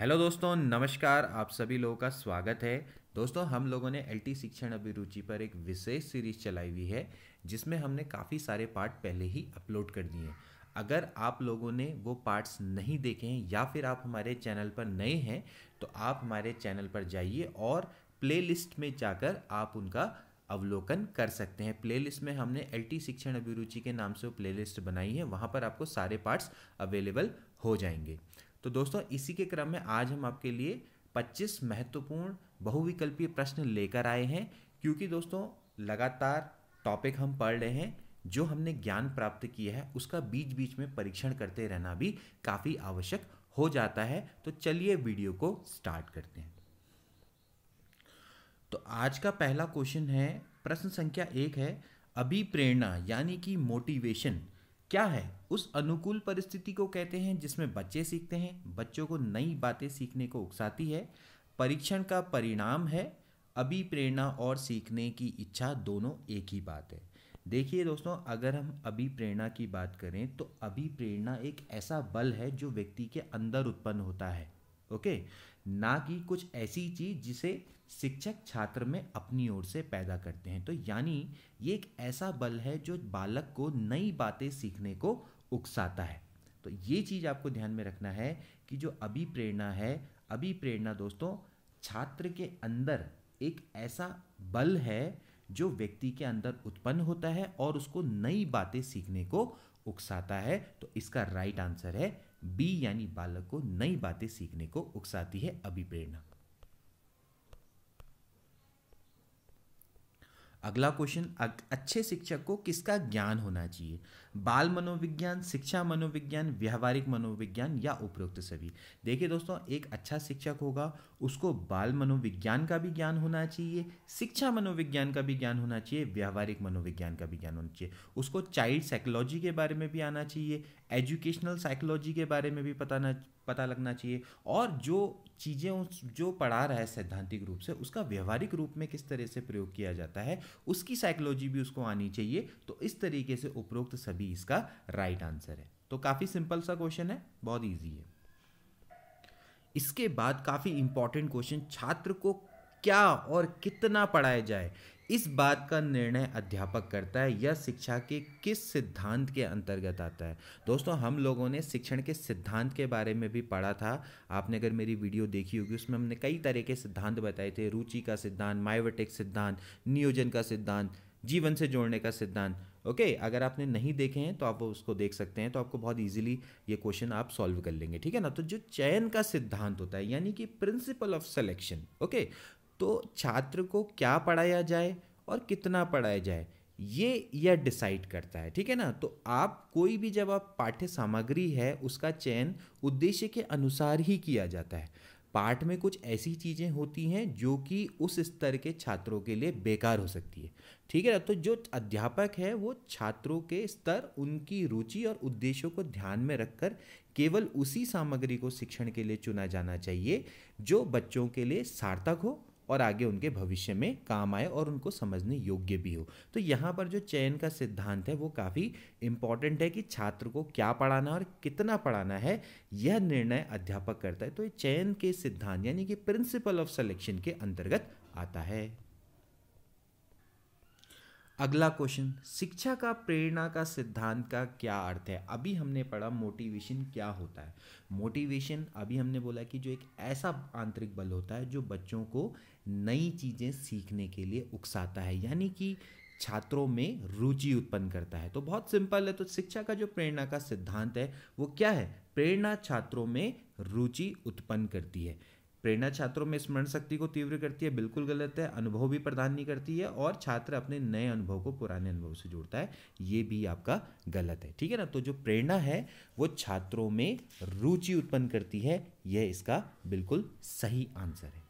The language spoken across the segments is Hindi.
हेलो दोस्तों नमस्कार आप सभी लोगों का स्वागत है दोस्तों हम लोगों ने एल टी शिक्षण अभिरुचि पर एक विशेष सीरीज चलाई हुई है जिसमें हमने काफ़ी सारे पार्ट पहले ही अपलोड कर दिए हैं अगर आप लोगों ने वो पार्ट्स नहीं देखे हैं या फिर आप हमारे चैनल पर नए हैं तो आप हमारे चैनल पर जाइए और प्लेलिस्ट में जाकर आप उनका अवलोकन कर सकते हैं प्लेलिस्ट में हमने एल शिक्षण अभिरुचि के नाम से प्लेलिस्ट बनाई है वहाँ पर आपको सारे पार्ट्स अवेलेबल हो जाएंगे तो दोस्तों इसी के क्रम में आज हम आपके लिए 25 महत्वपूर्ण बहुविकल्पीय प्रश्न लेकर आए हैं क्योंकि दोस्तों लगातार टॉपिक हम पढ़ रहे हैं जो हमने ज्ञान प्राप्त किया है उसका बीच बीच में परीक्षण करते रहना भी काफ़ी आवश्यक हो जाता है तो चलिए वीडियो को स्टार्ट करते हैं तो आज का पहला क्वेश्चन है प्रश्न संख्या एक है अभिप्रेरणा यानी कि मोटिवेशन क्या है उस अनुकूल परिस्थिति को कहते हैं जिसमें बच्चे सीखते हैं बच्चों को नई बातें सीखने को उकसाती है परीक्षण का परिणाम है अभी प्रेरणा और सीखने की इच्छा दोनों एक ही बात है देखिए दोस्तों अगर हम अभी प्रेरणा की बात करें तो अभी प्रेरणा एक ऐसा बल है जो व्यक्ति के अंदर उत्पन्न होता है ओके ना कि कुछ ऐसी चीज़ जिसे शिक्षक छात्र में अपनी ओर से पैदा करते हैं तो यानी ये एक ऐसा बल है जो बालक को नई बातें सीखने को उकसाता है तो ये चीज़ आपको ध्यान में रखना है कि जो अभी प्रेरणा है अभी प्रेरणा दोस्तों छात्र के अंदर एक ऐसा बल है जो व्यक्ति के अंदर उत्पन्न होता है और उसको नई बातें सीखने को उकसाता है तो इसका राइट आंसर है बी यानी बालक को नई बातें सीखने को उकसाती है अभिप्रेरणा अगला क्वेश्चन अच्छे शिक्षक को किसका ज्ञान होना चाहिए बाल मनोविज्ञान शिक्षा मनोविज्ञान व्यावहारिक मनोविज्ञान या उपरोक्त सभी देखिए दोस्तों एक अच्छा शिक्षक होगा उसको बाल मनोविज्ञान का भी ज्ञान होना चाहिए शिक्षा मनोविज्ञान का भी ज्ञान होना चाहिए व्यावहारिक मनोविज्ञान का भी ज्ञान होना चाहिए उसको चाइल्ड साइकोलॉजी के बारे में भी आना चाहिए एजुकेशनल साइकोलॉजी के बारे में भी पता पता लगना चाहिए और जो चीज़ें जो पढ़ा रहा है सैद्धांतिक रूप से उसका व्यवहारिक रूप में किस तरह से प्रयोग किया जाता है उसकी साइकोलॉजी भी उसको आनी चाहिए तो इस तरीके से उपरोक्त सभी इसका राइट आंसर है तो काफ़ी सिंपल सा क्वेश्चन है बहुत ईजी है इसके बाद काफ़ी इंपॉर्टेंट क्वेश्चन छात्र को क्या और कितना पढ़ाया जाए इस बात का निर्णय अध्यापक करता है यह शिक्षा के किस सिद्धांत के अंतर्गत आता है दोस्तों हम लोगों ने शिक्षण के सिद्धांत के बारे में भी पढ़ा था आपने अगर मेरी वीडियो देखी होगी उसमें हमने कई तरह के सिद्धांत बताए थे रुचि का सिद्धांत मायोवेटिक सिद्धांत नियोजन का सिद्धांत जीवन से जोड़ने का सिद्धांत ओके okay, अगर आपने नहीं देखे हैं तो आप उसको देख सकते हैं तो आपको बहुत इजीली ये क्वेश्चन आप सॉल्व कर लेंगे ठीक है ना तो जो चयन का सिद्धांत होता है यानी कि प्रिंसिपल ऑफ सिलेक्शन ओके तो छात्र को क्या पढ़ाया जाए और कितना पढ़ाया जाए ये यह डिसाइड करता है ठीक है ना तो आप कोई भी जब आप पाठ्य सामग्री है उसका चयन उद्देश्य के अनुसार ही किया जाता है पाठ में कुछ ऐसी चीज़ें होती हैं जो कि उस स्तर के छात्रों के लिए बेकार हो सकती है ठीक है ना तो जो अध्यापक है वो छात्रों के स्तर उनकी रुचि और उद्देश्यों को ध्यान में रखकर केवल उसी सामग्री को शिक्षण के लिए चुना जाना चाहिए जो बच्चों के लिए सार्थक हो और आगे उनके भविष्य में काम आए और उनको समझने योग्य भी हो तो यहाँ पर जो चयन का सिद्धांत है वो काफ़ी इम्पॉर्टेंट है कि छात्र को क्या पढ़ाना और कितना पढ़ाना है यह निर्णय अध्यापक करता है तो ये चयन के सिद्धांत यानी कि प्रिंसिपल ऑफ सेलेक्शन के अंतर्गत आता है अगला क्वेश्चन शिक्षा का प्रेरणा का सिद्धांत का क्या अर्थ है अभी हमने पढ़ा मोटिवेशन क्या होता है मोटिवेशन अभी हमने बोला कि जो एक ऐसा आंतरिक बल होता है जो बच्चों को नई चीज़ें सीखने के लिए उकसाता है यानी कि छात्रों में रुचि उत्पन्न करता है तो बहुत सिंपल है तो शिक्षा का जो प्रेरणा का सिद्धांत है वो क्या है प्रेरणा छात्रों में रुचि उत्पन्न करती है प्रेरणा छात्रों में स्मरण शक्ति को तीव्र करती है बिल्कुल गलत है अनुभव भी प्रदान नहीं करती है और छात्र अपने नए अनुभव को पुराने अनुभव से जोड़ता है ये भी आपका गलत है ठीक है ना तो जो प्रेरणा है वो छात्रों में रुचि उत्पन्न करती है यह इसका बिल्कुल सही आंसर है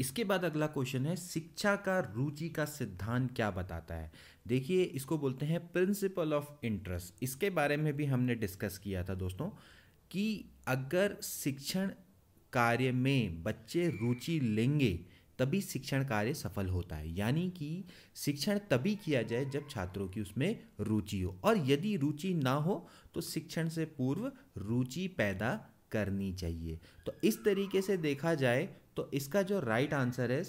इसके बाद अगला क्वेश्चन है शिक्षा का रुचि का सिद्धांत क्या बताता है देखिए इसको बोलते हैं प्रिंसिपल ऑफ इंटरेस्ट इसके बारे में भी हमने डिस्कस किया था दोस्तों कि अगर शिक्षण कार्य में बच्चे रुचि लेंगे तभी शिक्षण कार्य सफल होता है यानी कि शिक्षण तभी किया जाए जब छात्रों की उसमें रुचि हो और यदि रुचि ना हो तो शिक्षण से पूर्व रुचि पैदा करनी चाहिए तो इस तरीके से देखा जाए तो इसका जो राइट आंसर है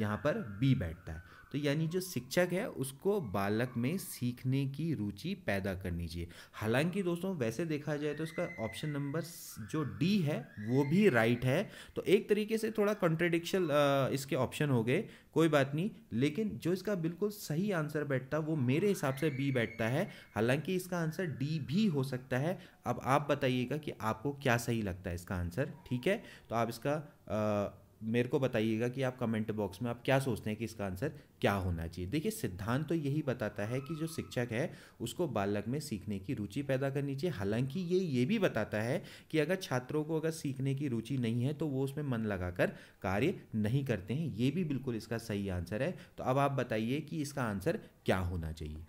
यहाँ पर बी बैठता है तो यानी जो शिक्षक है उसको बालक में सीखने की रुचि पैदा करनी चाहिए हालांकि दोस्तों वैसे देखा जाए तो इसका ऑप्शन नंबर जो डी है वो भी राइट है तो एक तरीके से थोड़ा कॉन्ट्रेडिक्शन इसके ऑप्शन हो गए कोई बात नहीं लेकिन जो इसका बिल्कुल सही आंसर बैठता वो मेरे हिसाब से बी बैठता है हालांकि इसका आंसर डी भी हो सकता है अब आप बताइएगा कि आपको क्या सही लगता है इसका आंसर ठीक है तो आप इसका आ, मेरे को बताइएगा कि आप कमेंट बॉक्स में आप क्या सोचते हैं कि इसका आंसर क्या होना चाहिए देखिए सिद्धांत तो यही बताता है कि जो शिक्षक है उसको बालक में सीखने की रुचि पैदा करनी चाहिए हालांकि ये ये भी बताता है कि अगर छात्रों को अगर सीखने की रुचि नहीं है तो वो उसमें मन लगाकर कार्य नहीं करते हैं ये भी बिल्कुल इसका सही आंसर है तो अब आप बताइए कि इसका आंसर क्या होना चाहिए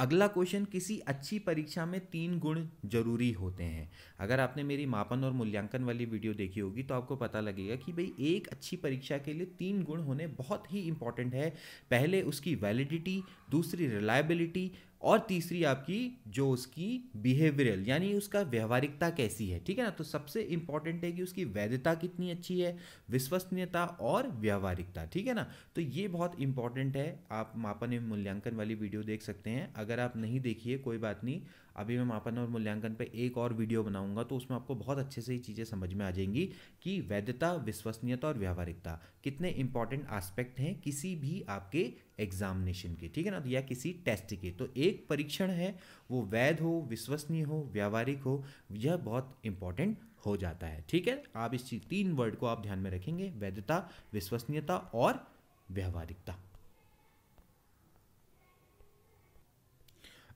अगला क्वेश्चन किसी अच्छी परीक्षा में तीन गुण जरूरी होते हैं अगर आपने मेरी मापन और मूल्यांकन वाली वीडियो देखी होगी तो आपको पता लगेगा कि भाई एक अच्छी परीक्षा के लिए तीन गुण होने बहुत ही इंपॉर्टेंट है पहले उसकी वैलिडिटी दूसरी रिलायबिलिटी और तीसरी आपकी जो उसकी बिहेवियरल यानी उसका व्यवहारिकता कैसी है ठीक है ना तो सबसे इंपॉर्टेंट है कि उसकी वैधता कितनी अच्छी है विश्वसनीयता और व्यवहारिकता ठीक है ना तो ये बहुत इंपॉर्टेंट है आप मापन एवं मूल्यांकन वाली वीडियो देख सकते हैं अगर आप नहीं देखिए कोई बात नहीं अभी मैं मापन और मूल्यांकन पर एक और वीडियो बनाऊंगा तो उसमें आपको बहुत अच्छे से ये चीज़ें समझ में आ जाएंगी कि वैधता विश्वसनीयता और व्यावहारिकता कितने इंपॉर्टेंट आस्पेक्ट हैं किसी भी आपके एग्जामिनेशन के ठीक है ना तो या किसी टेस्ट के तो एक परीक्षण है वो वैध हो विश्वसनीय हो व्यावहारिक हो यह बहुत इंपॉर्टेंट हो जाता है ठीक है आप इस चीज तीन वर्ड को आप ध्यान में रखेंगे वैधता विश्वसनीयता और व्यावहारिकता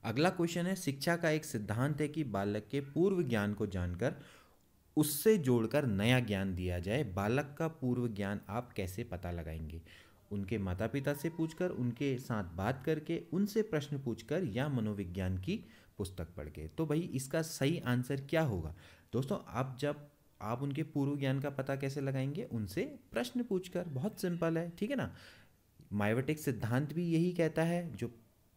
अगला क्वेश्चन है शिक्षा का एक सिद्धांत है कि बालक के पूर्व ज्ञान को जानकर उससे जोड़कर नया ज्ञान दिया जाए बालक का पूर्व ज्ञान आप कैसे पता लगाएंगे उनके माता पिता से पूछकर उनके साथ बात करके उनसे प्रश्न पूछकर या मनोविज्ञान की पुस्तक पढ़ के तो भाई इसका सही आंसर क्या होगा दोस्तों आप जब आप उनके पूर्व ज्ञान का पता कैसे लगाएंगे उनसे प्रश्न पूछकर बहुत सिंपल है ठीक है ना मायोटिक सिद्धांत भी यही कहता है जो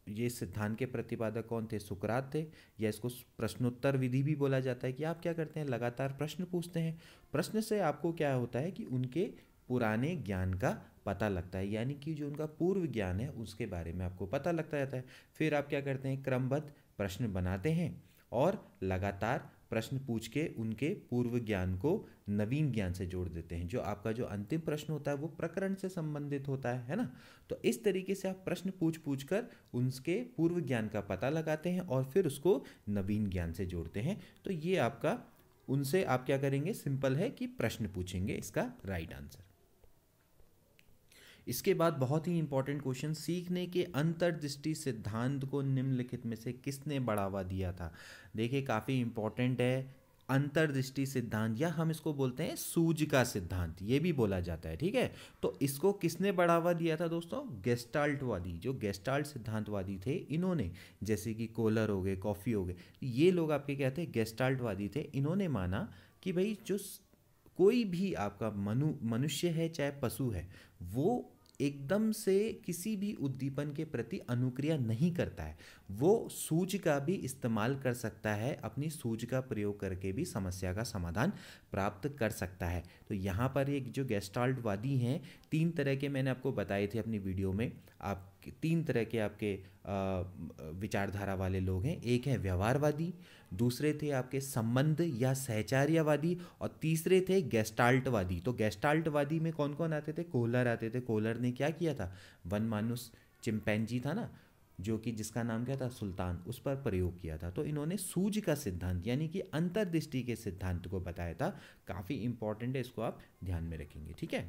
ये सिद्धांत के प्रतिपादक कौन थे सुकरात थे या इसको प्रश्नोत्तर विधि भी बोला जाता है कि आप क्या करते हैं लगातार प्रश्न पूछते हैं प्रश्न से आपको क्या होता है कि उनके पुराने ज्ञान का पता लगता है यानी कि जो उनका पूर्व ज्ञान है उसके बारे में आपको पता लगता जाता है फिर आप क्या करते हैं क्रमबद्ध प्रश्न बनाते हैं और लगातार प्रश्न पूछ के उनके पूर्व ज्ञान को नवीन ज्ञान से जोड़ देते हैं जो आपका जो अंतिम प्रश्न होता है वो प्रकरण से संबंधित होता है है ना तो इस तरीके से आप प्रश्न पूछ पूछ कर उनके पूर्व ज्ञान का पता लगाते हैं और फिर उसको नवीन ज्ञान से जोड़ते हैं तो ये आपका उनसे आप क्या करेंगे सिंपल है कि प्रश्न पूछेंगे इसका राइट आंसर इसके बाद बहुत ही इंपॉर्टेंट क्वेश्चन सीखने के अंतर्दृष्टि सिद्धांत को निम्नलिखित में से किसने बढ़ावा दिया था देखिए काफ़ी इंपॉर्टेंट है अंतर्दृष्टि सिद्धांत या हम इसको बोलते हैं सूज का सिद्धांत ये भी बोला जाता है ठीक है तो इसको किसने बढ़ावा दिया था दोस्तों गेस्टाल्टवादी जो गेस्टाल्ट सिद्धांतवादी थे इन्होंने जैसे कि कोलर हो गए कॉफ़ी हो गए ये लोग आपके क्या थे गेस्टाल्टवादी थे इन्होंने माना कि भाई जो कोई भी आपका मनु मनुष्य है चाहे पशु है वो एकदम से किसी भी उद्दीपन के प्रति अनुक्रिया नहीं करता है वो सूज का भी इस्तेमाल कर सकता है अपनी सूज का प्रयोग करके भी समस्या का समाधान प्राप्त कर सकता है तो यहाँ पर एक जो गेस्टाल्टवादी हैं तीन तरह के मैंने आपको बताए थे अपनी वीडियो में आप तीन तरह के आपके विचारधारा वाले लोग हैं एक है व्यवहारवादी दूसरे थे आपके संबंध या सहचार्यवादी और तीसरे थे गेस्टाल्टवादी तो गैस्टाल्टवादी में कौन कौन आते थे कोहलर आते थे कोहलर ने क्या किया था वन मानुस चिंपैनजी था ना जो कि जिसका नाम क्या था सुल्तान उस पर प्रयोग किया था तो इन्होंने सूज का सिद्धांत यानी कि अंतर्दृष्टि के सिद्धांत को बताया था काफ़ी इंपॉर्टेंट है इसको आप ध्यान में रखेंगे ठीक है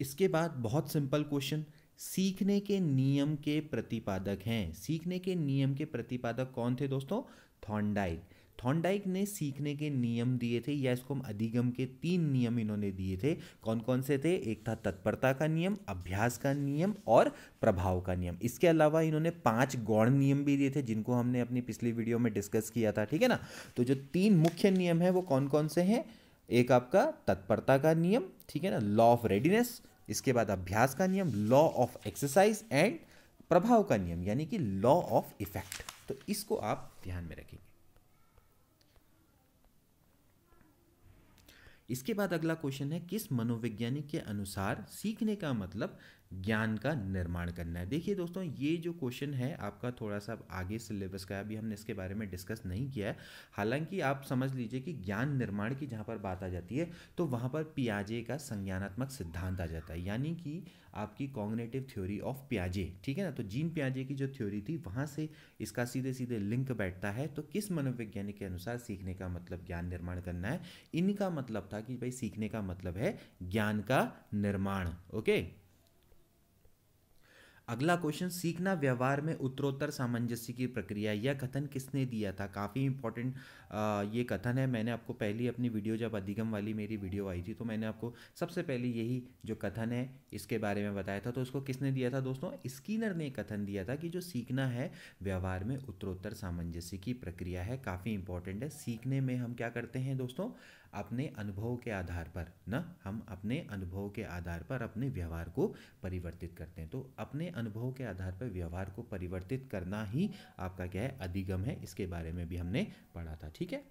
इसके बाद बहुत सिंपल क्वेश्चन सीखने के नियम के प्रतिपादक हैं सीखने के नियम के प्रतिपादक कौन थे दोस्तों थॉन्डाइक थॉन्डाइक ने सीखने के नियम दिए थे या इसको हम अधिगम के तीन नियम इन्होंने दिए थे कौन कौन से थे एक था तत्परता का नियम अभ्यास का नियम और प्रभाव का नियम इसके अलावा इन्होंने पांच गौण नियम भी दिए थे जिनको हमने अपनी पिछली वीडियो में डिस्कस किया था ठीक है ना तो जो तीन मुख्य नियम है वो कौन कौन से हैं एक आपका तत्परता का नियम ठीक है ना लॉ ऑफ रेडीनेस इसके बाद अभ्यास का नियम लॉ ऑफ एक्सरसाइज एंड प्रभाव का नियम यानी कि लॉ ऑफ इफेक्ट तो इसको आप ध्यान में रखेंगे इसके बाद अगला क्वेश्चन है किस मनोवैज्ञानिक के अनुसार सीखने का मतलब ज्ञान का निर्माण करना है देखिए दोस्तों ये जो क्वेश्चन है आपका थोड़ा सा आगे सिलेबस का अभी हमने इसके बारे में डिस्कस नहीं किया है हालांकि आप समझ लीजिए कि ज्ञान निर्माण की जहाँ पर बात आ जाती है तो वहाँ पर पियाजे का संज्ञानात्मक सिद्धांत आ जाता है यानी कि आपकी कॉग्नेटिव थ्योरी ऑफ प्याजे ठीक है ना तो जीन प्याजे की जो थ्योरी थी वहाँ से इसका सीधे सीधे लिंक बैठता है तो किस मनोवैज्ञानिक के अनुसार सीखने का मतलब ज्ञान निर्माण करना है इनका मतलब था कि भाई सीखने का मतलब है ज्ञान का निर्माण ओके अगला क्वेश्चन सीखना व्यवहार में उत्तरोत्तर सामंजस्य की प्रक्रिया यह कथन किसने दिया था काफ़ी इंपॉर्टेंट ये कथन है मैंने आपको पहली अपनी वीडियो जब अधिगम वाली मेरी वीडियो आई थी तो मैंने आपको सबसे पहले यही जो कथन है इसके बारे में बताया था तो इसको किसने दिया था दोस्तों स्कीनर ने कथन दिया था कि जो सीखना है व्यवहार में उत्तरोत्तर सामंजस्य की प्रक्रिया है काफ़ी इंपॉर्टेंट है सीखने में हम क्या करते हैं दोस्तों अपने अनुभव के आधार पर न हम अपने अनुभव के आधार पर अपने व्यवहार को परिवर्तित करते हैं तो अपने अनुभव के आधार पर व्यवहार को परिवर्तित करना ही आपका क्या है अधिगम है इसके बारे में भी हमने पढ़ा था ठीक है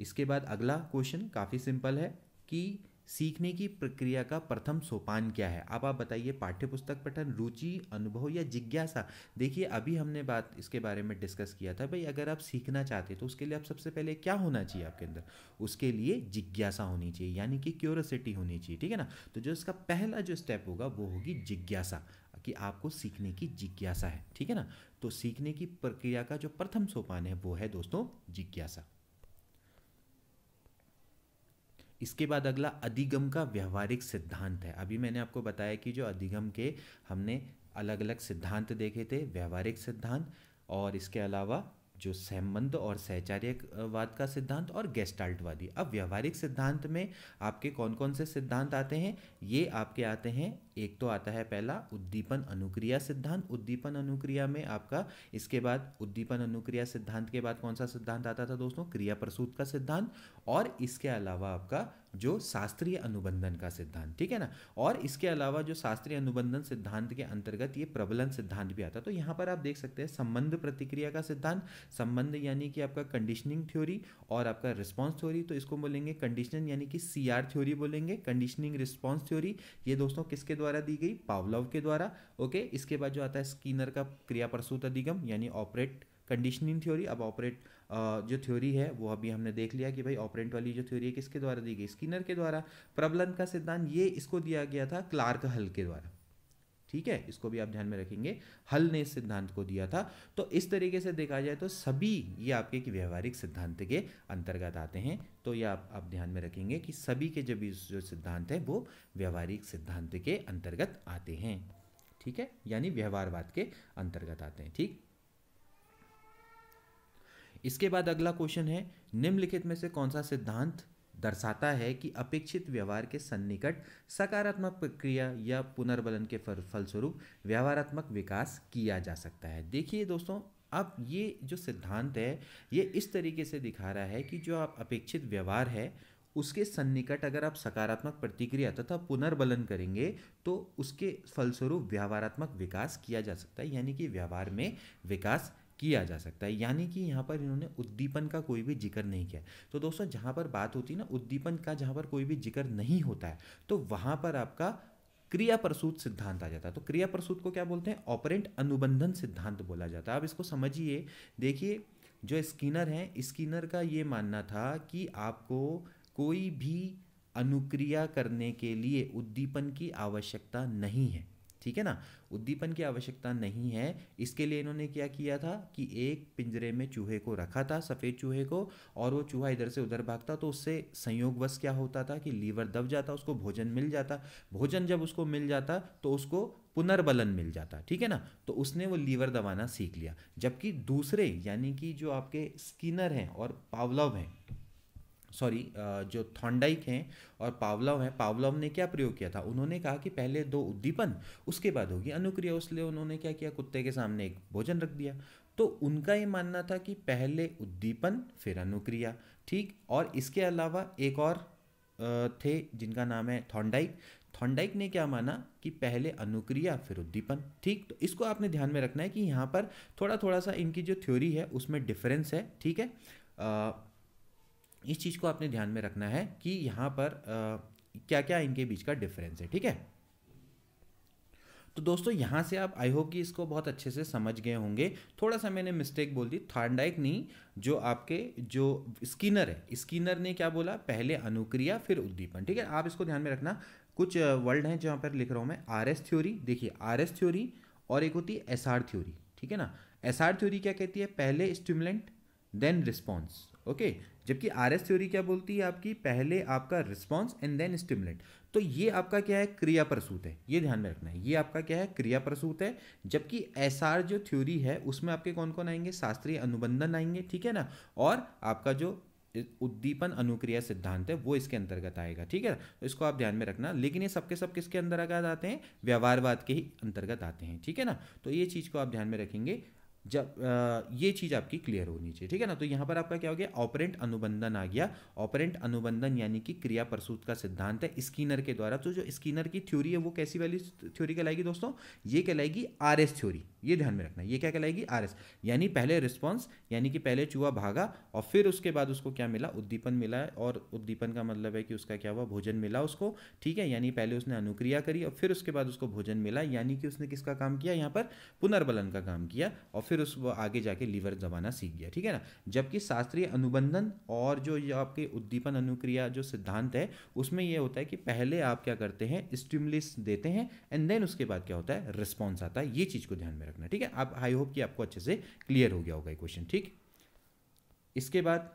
इसके बाद अगला क्वेश्चन काफ़ी सिंपल है कि सीखने की प्रक्रिया का प्रथम सोपान क्या है आप आप बताइए पुस्तक पठन रुचि अनुभव या जिज्ञासा देखिए अभी हमने बात इसके बारे में डिस्कस किया था भाई अगर आप सीखना चाहते तो उसके लिए आप सबसे पहले क्या होना चाहिए आपके अंदर उसके लिए जिज्ञासा होनी चाहिए यानी कि क्यूरोसिटी होनी चाहिए ठीक है ना तो जो इसका पहला जो स्टेप होगा वो होगी जिज्ञासा कि आपको सीखने की जिज्ञासा है ठीक है ना तो सीखने की प्रक्रिया का जो प्रथम सोपान है वो है दोस्तों जिज्ञासा इसके बाद अगला अधिगम का व्यवहारिक सिद्धांत है अभी मैंने आपको बताया कि जो अधिगम के हमने अलग अलग सिद्धांत देखे थे व्यवहारिक सिद्धांत और इसके अलावा जो सहमंद और सहचार्यवाद का सिद्धांत और गेस्टाल्टवादी अब व्यवहारिक सिद्धांत में आपके कौन कौन से सिद्धांत आते हैं ये आपके आते हैं एक तो आता है पहला उद्दीपन अनुक्रिया सिद्धांत उद्दीपन अनुक्रिया में आपका इसके बाद उद्दीपन अनुक्रिया सिद्धांत के बाद कौन सा सिद्धांत आता था दोस्तों क्रिया प्रसूत का सिद्धांत और इसके अलावा आपका जो शास्त्रीय अनुबंधन का सिद्धांत ठीक है ना और इसके अलावा जो शास्त्रीय अनुबंधन सिद्धांत के अंतर्गत ये प्रबलन सिद्धांत भी आता है तो यहाँ पर आप देख सकते हैं संबंध प्रतिक्रिया का सिद्धांत संबंध यानी कि आपका कंडीशनिंग थ्योरी और आपका रिस्पॉन्स थ्योरी तो इसको बोलेंगे कंडीशनिंग यानी कि सी थ्योरी बोलेंगे कंडीशनिंग रिस्पॉन्स थ्योरी ये दोस्तों किसके द्वारा दी गई पावलव के द्वारा ओके इसके बाद जो आता है स्कीनर का क्रिया प्रसूत अधिगम यानी ऑपरेट कंडीशनिंग थ्योरी अब ऑपरेट जो थ्योरी है वो अभी हमने देख लिया कि भाई ऑपरेंट वाली जो थ्योरी है किसके द्वारा दी गई स्किनर के द्वारा प्रबलन का सिद्धांत ये इसको दिया गया था क्लार्क हल के द्वारा ठीक है इसको भी आप ध्यान में रखेंगे हल ने इस सिद्धांत को दिया था तो इस तरीके से देखा जाए तो सभी ये आपके कि व्यवहारिक सिद्धांत के अंतर्गत आते हैं तो ये आप, आप ध्यान में रखेंगे कि सभी के जब जो सिद्धांत है वो व्यवहारिक सिद्धांत के अंतर्गत आते हैं ठीक है यानी व्यवहारवाद के अंतर्गत आते हैं ठीक इसके बाद अगला क्वेश्चन है निम्नलिखित में से कौन सा सिद्धांत दर्शाता है कि अपेक्षित व्यवहार के सन्निकट सकारात्मक प्रक्रिया या पुनर्बलन के फलस्वरूप व्यवहारात्मक विकास किया जा सकता है देखिए दोस्तों अब ये जो सिद्धांत है ये इस तरीके से दिखा रहा है कि जो आप अपेक्षित व्यवहार है उसके सन्निकट अगर आप सकारात्मक प्रतिक्रिया तथा पुनर्बलन करेंगे तो उसके फलस्वरूप व्यवहारात्मक विकास किया जा सकता है यानी कि व्यवहार में विकास किया जा सकता है यानी कि यहाँ पर इन्होंने उद्दीपन का कोई भी जिक्र नहीं किया तो दोस्तों जहाँ पर बात होती है ना उद्दीपन का जहाँ पर कोई भी जिक्र नहीं होता है तो वहाँ पर आपका क्रिया प्रसूत सिद्धांत आ जाता है तो क्रिया प्रसूत को क्या बोलते हैं ऑपरेंट अनुबंधन सिद्धांत बोला जाता है आप इसको समझिए देखिए जो स्किनर हैं स्किनर का ये मानना था कि आपको कोई भी अनुक्रिया करने के लिए उद्दीपन की आवश्यकता नहीं है ठीक है ना उद्दीपन की आवश्यकता नहीं है इसके लिए इन्होंने क्या किया था कि एक पिंजरे में चूहे को रखा था सफ़ेद चूहे को और वो चूहा इधर से उधर भागता तो उससे संयोगवश क्या होता था कि लीवर दब जाता उसको भोजन मिल जाता भोजन जब उसको मिल जाता तो उसको पुनर्बलन मिल जाता ठीक है ना तो उसने वो लीवर दबाना सीख लिया जबकि दूसरे यानी कि जो आपके स्किनर हैं और पावलव हैं सॉरी uh, जो थॉन्डाइक हैं और पावलव हैं पावलव ने क्या प्रयोग किया था उन्होंने कहा कि पहले दो उद्दीपन उसके बाद होगी अनुक्रिया उसलिए उन्होंने क्या किया कुत्ते के सामने एक भोजन रख दिया तो उनका ये मानना था कि पहले उद्दीपन फिर अनुक्रिया ठीक और इसके अलावा एक और थे जिनका नाम है थॉन्डाइक थॉन्डाइक ने क्या माना कि पहले अनुक्रिया फिर उद्दीपन ठीक तो इसको आपने ध्यान में रखना है कि यहाँ पर थोड़ा थोड़ा सा इनकी जो थ्योरी है उसमें डिफरेंस है ठीक है आ, इस चीज़ को आपने ध्यान में रखना है कि यहाँ पर क्या क्या इनके बीच का डिफरेंस है ठीक है तो दोस्तों यहाँ से आप आई होप कि इसको बहुत अच्छे से समझ गए होंगे थोड़ा सा मैंने मिस्टेक बोल दी थार्डाइक नहीं जो आपके जो स्किनर है स्किनर ने क्या बोला पहले अनुक्रिया फिर उद्दीपन ठीक है आप इसको ध्यान में रखना कुछ वर्ल्ड हैं जहाँ पर लिख रहा हूँ मैं आर एस थ्योरी देखिए आर एस थ्योरी और एक होती है एस आर थ्योरी ठीक है ना एस आर थ्योरी क्या कहती है पहले stimulant then response okay okay, जबकि आर एस थ्योरी क्या बोलती है आपकी पहले आपका रिस्पॉन्स एंड देन स्टिमुलेट तो ये आपका क्या है क्रिया प्रसूत है ये ध्यान में रखना है ये आपका क्या है क्रिया प्रसूत है जबकि एस आर जो थ्योरी है उसमें आपके कौन कौन आएंगे शास्त्रीय अनुबंधन आएंगे ठीक है ना और आपका जो उद्दीपन अनुक्रिया सिद्धांत है वो इसके अंतर्गत आएगा ठीक है तो इसको आप ध्यान में रखना लेकिन ये सबके सब किसके अंतर्गत आते हैं व्यवहारवाद के ही अंतर्गत आते हैं ठीक है ना तो ये चीज़ को आप ध्यान में रखेंगे जब ये चीज़ आपकी क्लियर होनी चाहिए ठीक है ना तो यहाँ पर आपका क्या हो गया ऑपरेंट अनुबंधन आ गया ऑपरेंट अनुबंधन यानी कि क्रिया प्रसूत का सिद्धांत है स्कीनर के द्वारा तो जो स्कीनर की थ्योरी है वो कैसी वाली थ्योरी कहलाएगी दोस्तों ये कहलाएगी आर एस थ्योरी ये ध्यान में रखना ये क्या कहलाएगी आर एस यानी पहले रिस्पॉन्स यानी कि पहले चूहा भागा और फिर उसके बाद उसको क्या मिला उद्दीपन मिला है और उद्दीपन का मतलब है कि उसका क्या हुआ भोजन मिला उसको ठीक है यानी पहले उसने अनुक्रिया करी और फिर उसके बाद उसको भोजन मिला यानी कि उसने किसका काम किया यहाँ पर पुनर्बलन का काम किया और फिर उस वो आगे जाके लीवर दबाना सीख गया ठीक है ना जबकि शास्त्रीय अनुबंधन और जो ये आपके उद्दीपन अनुक्रिया जो सिद्धांत है उसमें यह होता है कि पहले आप क्या करते हैं स्टिमुलस देते हैं एंड देन उसके बाद क्या होता है रिस्पॉन्स आता है ये चीज़ को ध्यान में रखना ठीक है आप आई होप कि आपको अच्छे से क्लियर हो गया होगा क्वेश्चन ठीक इसके बाद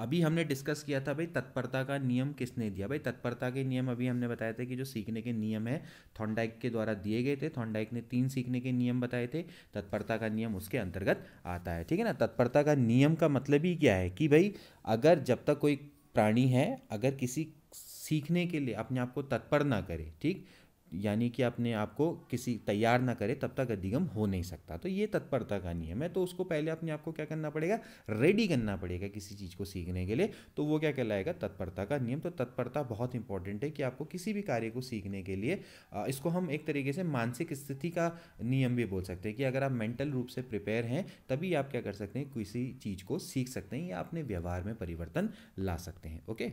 अभी हमने डिस्कस किया था भाई तत्परता का नियम किसने दिया भाई तत्परता के नियम अभी हमने बताए थे कि जो सीखने के नियम है थॉन्डाइक के द्वारा दिए गए थे थॉन्डाइक ने तीन सीखने के नियम बताए थे तत्परता का नियम उसके अंतर्गत आता है ठीक है ना तत्परता का नियम का मतलब ही क्या है कि भाई अगर जब तक कोई प्राणी है अगर किसी सीखने के लिए अपने आप को तत्पर ना करे ठीक यानी कि अपने आप को किसी तैयार ना करे तब तक अधिगम हो नहीं सकता तो ये तत्परता का नियम है तो उसको पहले अपने आप को क्या करना पड़ेगा रेडी करना पड़ेगा किसी चीज़ को सीखने के लिए तो वो क्या कहलाएगा तत्परता का नियम तो तत्परता बहुत इंपॉर्टेंट है कि आपको किसी भी कार्य को सीखने के लिए इसको हम एक तरीके से मानसिक स्थिति का नियम भी बोल सकते हैं कि अगर आप मेंटल रूप से प्रिपेयर हैं तभी आप क्या कर सकते हैं किसी चीज़ को सीख सकते हैं या अपने व्यवहार में परिवर्तन ला सकते हैं ओके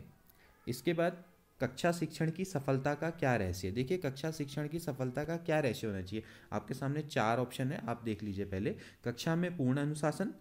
इसके बाद कक्षा शिक्षण की सफलता का क्या रहस्य देखिए कक्षा शिक्षण की सफलता का क्या रहस्य होना चाहिए आपके सामने चार ऑप्शन है आप देख लीजिए पहले कक्षा में पूर्ण अनुशासन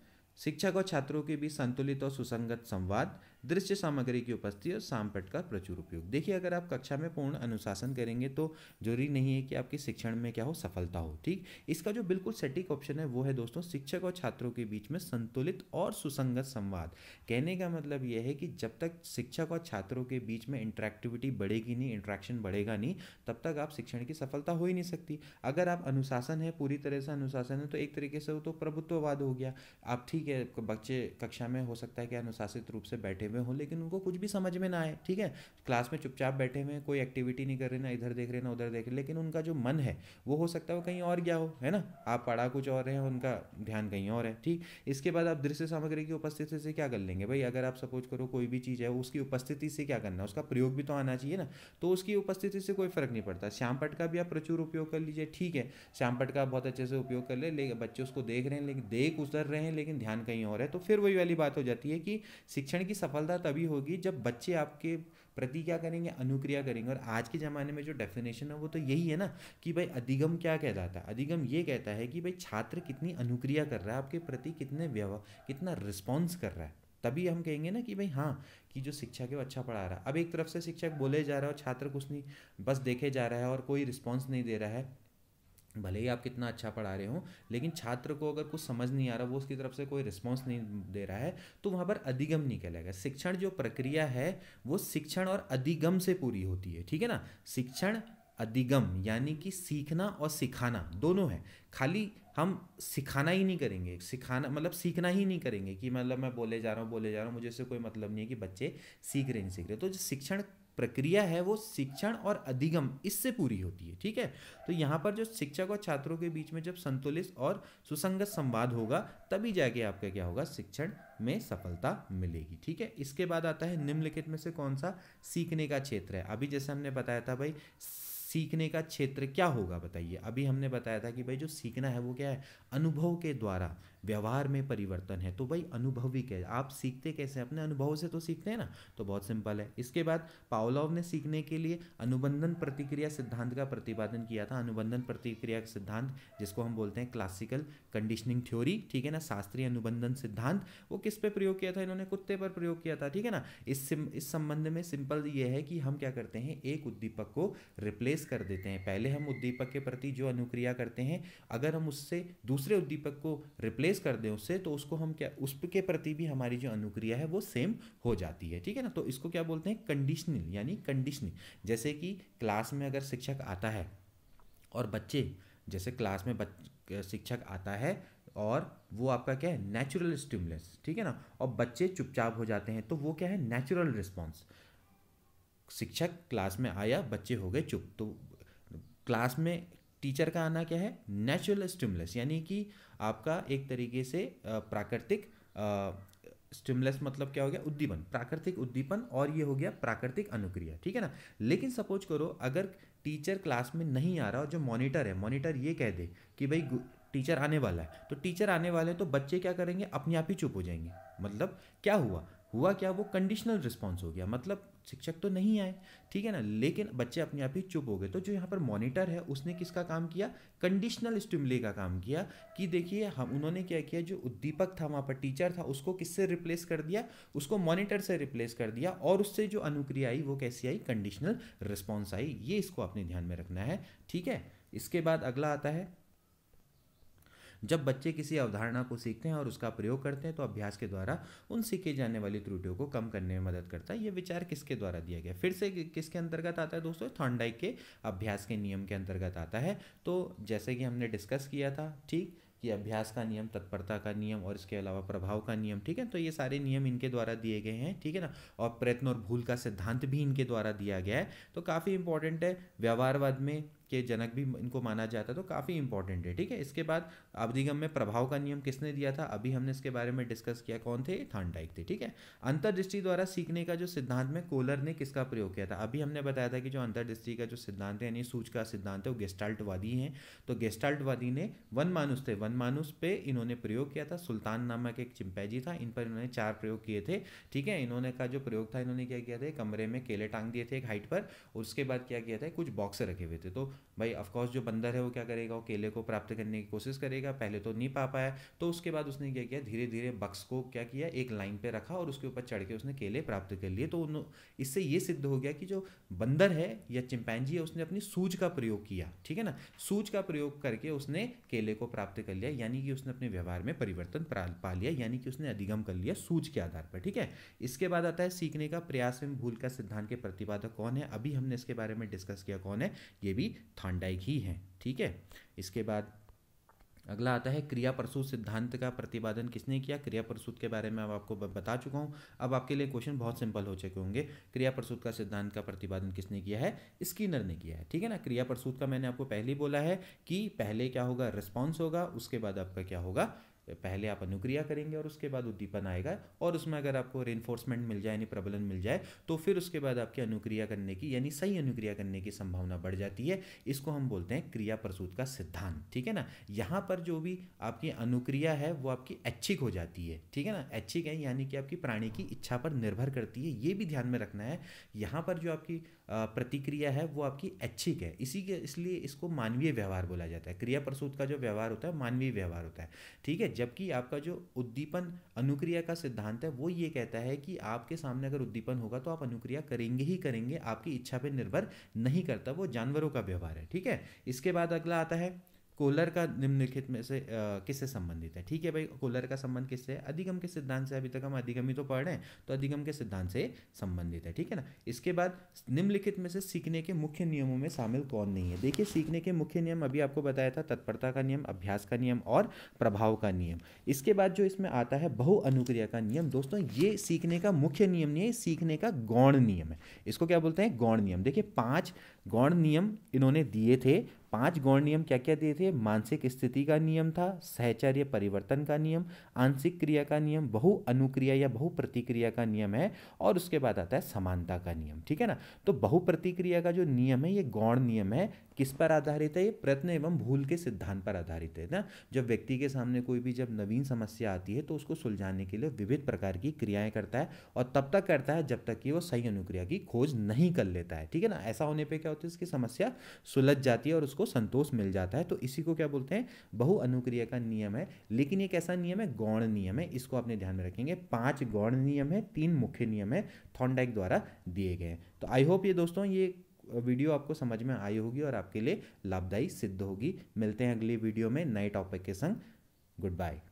शिक्षक और छात्रों के बीच संतुलित और सुसंगत संवाद दृश्य सामग्री की उपस्थिति और सामपट का प्रचुर उपयोग देखिए अगर आप कक्षा में पूर्ण अनुशासन करेंगे तो जरूरी नहीं है कि आपके शिक्षण में क्या हो सफलता हो ठीक इसका जो बिल्कुल सटीक ऑप्शन है वो है दोस्तों शिक्षक और छात्रों के बीच में संतुलित और सुसंगत संवाद कहने का मतलब यह है कि जब तक शिक्षक और छात्रों के बीच में इंट्रैक्टिविटी बढ़ेगी नहीं इंट्रैक्शन बढ़ेगा नहीं तब तक आप शिक्षण की सफलता हो ही नहीं सकती अगर आप अनुशासन है पूरी तरह से अनुशासन है तो एक तरीके से वो तो प्रभुत्ववाद हो गया आप ठीक है बच्चे कक्षा में हो सकता है कि अनुशासित रूप से बैठे हुए में हों लेकिन उनको कुछ भी समझ में ना आए ठीक है क्लास में चुपचाप बैठे हुए कोई एक्टिविटी नहीं कर रहे ना इधर देख रहे ना उधर देख रहे लेकिन उनका जो मन है वो हो सकता है वो कहीं और गया हो है ना आप पढ़ा कुछ और है उनका ध्यान कहीं और है ठीक इसके बाद आप दृश्य सामग्री की उपस्थिति से क्या कर लेंगे भाई अगर आप सपोज करो कोई भी चीज़ है उसकी उपस्थिति से क्या करना उसका प्रयोग भी तो आना चाहिए ना तो उसकी उपस्थिति से कोई फर्क नहीं पड़ता श्यामपट का भी आप प्रचुर उपयोग कर लीजिए ठीक है श्यामपट का बहुत अच्छे से उपयोग कर ले लेकिन बच्चे उसको देख रहे हैं लेकिन देख उतर रहे हैं लेकिन ध्यान कहीं और है तो फिर वही वाली बात हो जाती है कि शिक्षण की सफल सफलता तभी होगी जब बच्चे आपके प्रति क्या करेंगे अनुक्रिया करेंगे और आज के ज़माने में जो डेफिनेशन है वो तो यही है ना कि भाई अधिगम क्या कहलाता है अधिगम ये कहता है कि भाई छात्र कितनी अनुक्रिया कर रहा है आपके प्रति कितने व्यवहार कितना रिस्पॉन्स कर रहा है तभी हम कहेंगे ना कि भाई हाँ कि जो शिक्षक है वो अच्छा पढ़ा रहा है अब एक तरफ से शिक्षक बोले जा रहा है और छात्र कुछ नहीं बस देखे जा रहा है और कोई रिस्पॉन्स नहीं दे रहा है भले ही आप कितना अच्छा पढ़ा रहे हो लेकिन छात्र को अगर कुछ समझ नहीं आ रहा वो उसकी तरफ से कोई रिस्पॉन्स नहीं दे रहा है तो वहाँ पर अधिगम निकलेगा शिक्षण जो प्रक्रिया है वो शिक्षण और अधिगम से पूरी होती है ठीक है ना शिक्षण अधिगम यानी कि सीखना और सिखाना दोनों है खाली हम सिखाना ही नहीं करेंगे सिखाना मतलब सीखना ही नहीं करेंगे कि मतलब मैं बोले जा रहा हूँ बोले जा रहा हूँ मुझे इससे कोई मतलब नहीं है कि बच्चे सीख रहे नहीं सीख रहे तो जो शिक्षण प्रक्रिया है वो शिक्षण और अधिगम इससे पूरी होती है ठीक है तो यहाँ पर जो शिक्षक और छात्रों के बीच में जब संतुलित और सुसंगत संवाद होगा तभी जाके आपका क्या होगा शिक्षण में सफलता मिलेगी ठीक है इसके बाद आता है निम्नलिखित में से कौन सा सीखने का क्षेत्र है अभी जैसे हमने बताया था भाई सीखने का क्षेत्र क्या होगा बताइए अभी हमने बताया था कि भाई जो सीखना है वो क्या है अनुभव के द्वारा व्यवहार में परिवर्तन है तो भाई अनुभव भी क्या है आप सीखते कैसे अपने अनुभव से तो सीखते हैं ना तो बहुत सिंपल है इसके बाद पावलोव ने सीखने के लिए अनुबंधन प्रतिक्रिया सिद्धांत का प्रतिपादन किया था अनुबंधन प्रतिक्रिया का सिद्धांत जिसको हम बोलते हैं क्लासिकल कंडीशनिंग थ्योरी ठीक है ना शास्त्रीय अनुबंधन सिद्धांत वो किस पे प्रयोग किया था इन्होंने कुत्ते पर प्रयोग किया था ठीक है ना इस इस संबंध में सिंपल ये है कि हम क्या करते हैं एक उद्दीपक को रिप्लेस कर देते हैं पहले हम उद्दीपक के प्रति जो अनुक्रिया करते हैं अगर हम उससे दूसरे उद्दीपक को रिप्लेस कर दें उससे तो उसको हम क्या उसके प्रति भी हमारी जो अनुक्रिया है वो सेम हो जाती है ठीक है ना तो इसको क्या बोलते हैं कंडीशनिंग यानी कंडीशनिंग जैसे कि क्लास में अगर शिक्षक आता है और बच्चे जैसे क्लास में शिक्षक आता है और वो आपका क्या है नेचुरल स्टिमुलस ठीक है ना और बच्चे चुपचाप हो जाते हैं तो वो क्या है नेचुरल रिस्पॉन्स शिक्षक क्लास में आया बच्चे हो गए चुप तो क्लास में टीचर का आना क्या है नेचुरल स्टिमुलस यानी कि आपका एक तरीके से प्राकृतिक स्टिमुलस मतलब क्या हो गया उद्दीपन प्राकृतिक उद्दीपन और ये हो गया प्राकृतिक अनुक्रिया ठीक है ना लेकिन सपोज करो अगर टीचर क्लास में नहीं आ रहा और जो मॉनिटर है मॉनिटर ये कह दे कि भाई टीचर आने वाला है तो टीचर आने वाले हैं तो बच्चे क्या करेंगे अपने आप ही चुप हो जाएंगे मतलब क्या हुआ हुआ क्या वो कंडीशनल रिस्पॉन्स हो गया मतलब शिक्षक तो नहीं आए ठीक है ना लेकिन बच्चे अपने आप ही चुप हो गए तो जो यहाँ पर मॉनिटर है उसने किसका काम किया कंडीशनल स्टिमले का काम किया कि देखिए हम उन्होंने क्या किया जो उद्दीपक था वहाँ पर टीचर था उसको किससे रिप्लेस कर दिया उसको मॉनिटर से रिप्लेस कर दिया और उससे जो अनुक्रिया आई वो कैसी आई कंडीशनल रिस्पॉन्स आई ये इसको अपने ध्यान में रखना है ठीक है इसके बाद अगला आता है जब बच्चे किसी अवधारणा को सीखते हैं और उसका प्रयोग करते हैं तो अभ्यास के द्वारा उन सीखे जाने वाली त्रुटियों को कम करने में मदद करता है ये विचार किसके द्वारा दिया गया फिर से किसके अंतर्गत आता है दोस्तों थॉन्डाइक के अभ्यास के नियम के अंतर्गत आता है तो जैसे कि हमने डिस्कस किया था ठीक कि अभ्यास का नियम तत्परता का नियम और इसके अलावा प्रभाव का नियम ठीक है तो ये सारे नियम इनके द्वारा दिए गए हैं ठीक है ना और प्रयत्न और भूल का सिद्धांत भी इनके द्वारा दिया गया है तो काफ़ी इंपॉर्टेंट है व्यवहारवाद में के जनक भी इनको माना जाता है तो काफ़ी इंपॉर्टेंट है ठीक है इसके बाद अवधिगम में प्रभाव का नियम किसने दिया था अभी हमने इसके बारे में डिस्कस किया कौन थे थानटाइक थे ठीक है अंतर्दृष्टि द्वारा सीखने का जो सिद्धांत में कोलर ने किसका प्रयोग किया था अभी हमने बताया था कि जो अंतर्दृष्टि का जो सिद्धांत है यानी सूच का सिद्धांत है वो गेस्टाल्टवादी हैं तो गेस्टाल्टवादी ने वन मानुस थे वन मानुस पे इन्होंने प्रयोग किया था सुल्तान नामक एक चिंपैजी था इन पर इन्होंने चार प्रयोग किए थे ठीक है इन्होंने का जो प्रयोग था इन्होंने क्या किया था कमरे में केले टांग दिए थे एक हाइट पर उसके बाद क्या किया था कुछ बॉक्स रखे हुए थे तो भाई ऑफकोर्स जो बंदर है वो क्या करेगा वो केले को प्राप्त करने की कोशिश करेगा पहले तो नहीं पा पाया तो उसके बाद उसने क्या किया धीरे धीरे बक्स को क्या किया एक लाइन पे रखा और उसके ऊपर चढ़ के उसने केले प्राप्त कर लिए तो इससे ये सिद्ध हो गया कि जो बंदर है या चिंपैनजी है उसने अपनी सूझ का प्रयोग किया ठीक है ना सूझ का प्रयोग करके उसने केले को प्राप्त कर लिया यानी कि उसने अपने व्यवहार में परिवर्तन पा लिया यानी कि उसने अधिगम कर लिया सूझ के आधार पर ठीक है इसके बाद आता है सीखने का प्रयास एवं भूल का सिद्धांत के प्रतिपादक कौन है अभी हमने इसके बारे में डिस्कस किया कौन है ये भी थांडाइक ही हैं ठीक है इसके बाद अगला आता है क्रिया प्रसूत सिद्धांत का प्रतिपादन किसने किया क्रिया प्रसूत के बारे में अब आपको बता चुका हूँ अब आपके लिए क्वेश्चन बहुत सिंपल हो चुके होंगे क्रिया प्रसूत का सिद्धांत का प्रतिपादन किसने किया है स्कीनर ने किया है ठीक है ना क्रिया प्रसूत का मैंने आपको पहले ही बोला है कि पहले क्या होगा रिस्पॉन्स होगा उसके बाद आपका क्या होगा पहले आप अनुक्रिया करेंगे और उसके बाद उद्दीपन आएगा और उसमें अगर आपको रेनफोर्समेंट मिल जाए यानी प्रबलन मिल जाए तो फिर उसके बाद आपकी अनुक्रिया करने की यानी सही अनुक्रिया करने की संभावना बढ़ जाती है इसको हम बोलते हैं क्रिया प्रसूत का सिद्धांत ठीक है ना यहाँ पर जो भी आपकी अनुक्रिया है वो आपकी ऐच्छिक हो जाती है ठीक है ना ऐच्छिक है यानी कि आपकी प्राणी की इच्छा पर निर्भर करती है ये भी ध्यान में रखना है यहाँ पर जो आपकी प्रतिक्रिया है वो आपकी ऐच्छिक है इसी के इसलिए इसको मानवीय व्यवहार बोला जाता है क्रिया प्रसूत का जो व्यवहार होता है मानवीय व्यवहार होता है ठीक है जबकि आपका जो उद्दीपन अनुक्रिया का सिद्धांत है वो ये कहता है कि आपके सामने अगर उद्दीपन होगा तो आप अनुक्रिया करेंगे ही करेंगे आपकी इच्छा पर निर्भर नहीं करता वो जानवरों का व्यवहार है ठीक है इसके बाद अगला आता है कोलर का निम्नलिखित में से किससे संबंधित है ठीक है भाई कोलर का संबंध किससे है अधिगम के सिद्धांत से अभी तक हम अधिगम ही तो पढ़ रहे हैं तो अधिगम के सिद्धांत से संबंधित है ठीक है ना इसके बाद निम्नलिखित में से सीखने के मुख्य नियमों में शामिल कौन नहीं है देखिए सीखने के मुख्य नियम अभी आपको बताया था तत्परता का नियम अभ्यास का नियम और प्रभाव का नियम इसके बाद जो इसमें आता है बहु अनुक्रिया का नियम दोस्तों ये सीखने का मुख्य नियम नहीं है सीखने का गौण नियम है इसको क्या बोलते हैं गौण नियम देखिए पाँच गौण नियम इन्होंने दिए थे पांच गौण नियम क्या क्या दिए थे मानसिक स्थिति का नियम था सहचर्य परिवर्तन का नियम आंशिक क्रिया का नियम बहु अनुक्रिया या बहु प्रतिक्रिया का नियम है और उसके बाद आता है समानता का नियम ठीक है ना तो बहु प्रतिक्रिया का जो नियम है ये गौण नियम है किस पर आधारित है ये प्रयत्न एवं भूल के सिद्धांत पर आधारित है ना जब व्यक्ति के सामने कोई भी जब नवीन समस्या आती है तो उसको सुलझाने के लिए विविध प्रकार की क्रियाएं करता है और तब तक करता है जब तक कि वो सही अनुक्रिया की खोज नहीं कर लेता है ठीक है ना ऐसा होने पर क्या होता है इसकी समस्या सुलझ जाती है और उसको संतोष मिल जाता है तो इसी को क्या बोलते हैं बहु अनुक्रिया का नियम है लेकिन एक ऐसा नियम है गौण नियम है इसको अपने ध्यान में रखेंगे पाँच गौण नियम है तीन मुख्य नियम है थॉन्डाइक द्वारा दिए गए तो आई होप ये दोस्तों ये वीडियो आपको समझ में आई होगी और आपके लिए लाभदायी सिद्ध होगी मिलते हैं अगली वीडियो में नए टॉपिक के संग गुड बाय